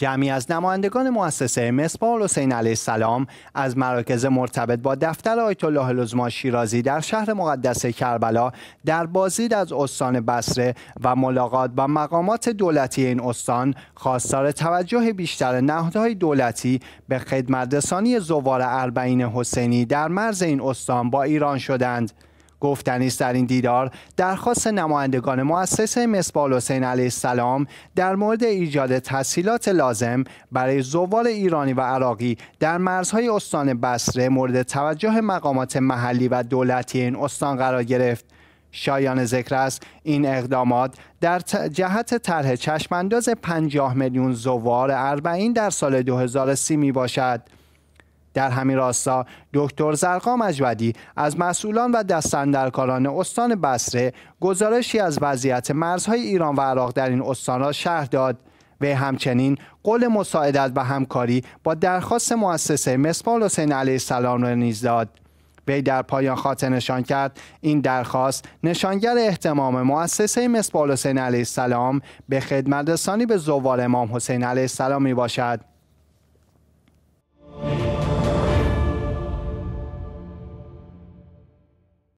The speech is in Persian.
جمعی از نمایندگان مؤسسه مصباح حسین علیه السلام از مراکز مرتبط با دفتر آیت الله شیرازی در شهر مقدس کربلا در بازدید از استان بصره و ملاقات با مقامات دولتی این استان خواستار توجه بیشتر نهادهای دولتی به خدمترسانی زوار اربعین حسینی در مرز این استان با ایران شدند گفتنی است در این دیدار درخواست نمایندگان مؤسسه مصباح حسین علیه السلام در مورد ایجاد تسهیلات لازم برای زوال ایرانی و عراقی در مرزهای استان بصره مورد توجه مقامات محلی و دولتی این استان قرار گرفت شایان ذکر است این اقدامات در جهت طرح چشمانداز 50 میلیون زوار اربعین در سال 2030 می باشد در همین راستا دکتر زرقا مجودی از مسئولان و دستندرکاران استان بصره گزارشی از وضعیت مرزهای ایران و عراق در این استان را شهر داد و همچنین قول مساعدت و همکاری با درخواست مؤسسه مسپال حسین علیه السلام را نیز داد وی در پایان خاطر نشان کرد این درخواست نشانگر احتمام مؤسسه مصباح حسین علیه السلام به خدمت رسانی به زوار امام حسین علیه السلام می باشد